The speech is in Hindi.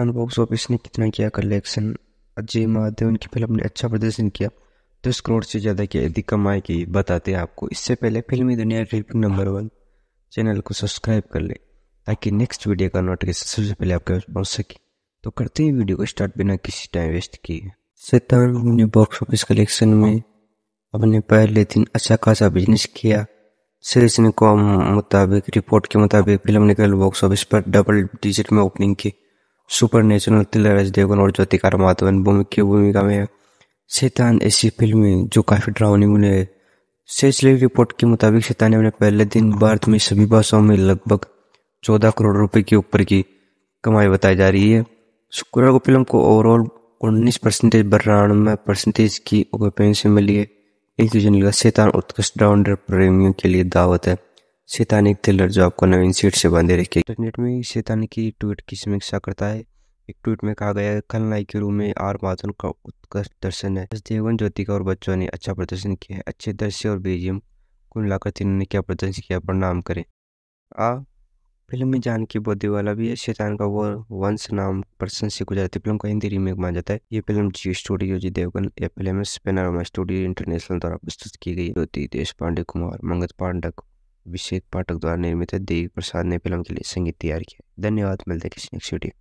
अनबॉक्स ऑफिस ने कितना किया कलेक्शन अजय महादेव उनकी फिल्म ने अच्छा प्रदर्शन किया दस तो करोड़ से ज़्यादा की अधिक कमाई की बताते हैं आपको इससे पहले फिल्मी दुनिया ट्रिप नंबर वन चैनल को सब्सक्राइब कर ले ताकि नेक्स्ट वीडियो का नोटिफिकेशन सबसे पहले आपके पास पहुँच सके तो करते हैं वीडियो को स्टार्ट बिना किसी टाइम वेस्ट किए सितारों ने बॉक्स ऑफिस कलेक्शन में अपने पहले दिन अच्छा खासा बिजनेस किया सीरीज ने कॉम मुताबिक रिपोर्ट के मुताबिक फिल्म ने कल बॉक्स ऑफिस पर डबल डिजिट में ओपनिंग की सुपर सुपरनेचुरल तिलराज देवगन और ज्योतिकार माधवन मुख्य भूमिका में शैतान ऐसी फिल्म है जो काफ़ी ड्रावनी मुने है सेचले रिपोर्ट के मुताबिक शैतान ने अपने पहले दिन भारत में सभी भाषाओं में लगभग चौदह करोड़ रुपए के ऊपर की कमाई बताई जा रही है शुक्रवार को फिल्म को ओवरऑल उन्नीस परसेंटेज बरानवे परसेंटेज की से मिली है एक दूसरे का शैतान उत्कृष्ट ड्राउंड प्रेमियों के लिए दावत है शैतानी थ्रिलर जो आपको नवीन सीट से बांधे रखे इंटरनेट तो में शैतानी की ट्वीट की समीक्षा करता है एक ट्वीट में कहा गया है खलनायक के रूप में आर माधुन का उत्कृष्ट दर्शन है देवन ज्योतिका और बच्चों ने अच्छा प्रदर्शन किया है अच्छे दृश्य और बेजियम को मिलाकर तीनों ने क्या प्रदर्शन किया प्रणाम करें आ फिल्म में जान की बोधी वाला भी है शैतान का वो वंश नाम पर्सन से गुजराती फिल्म का हिंदी रीमेक माना जाता है ये फिल्म जी स्टूडियो जी Devgan F L M S panorama studio international द्वारा प्रस्तुत की गई ज्योति देश पांडे कुमार मंगत पांडक अभिषेक पाठक द्वारा निर्मित है देवी प्रसाद ने फिल्म के लिए संगीत तैयार किया धन्यवाद मिलते हैं किसी नेक्स्ट वीडियो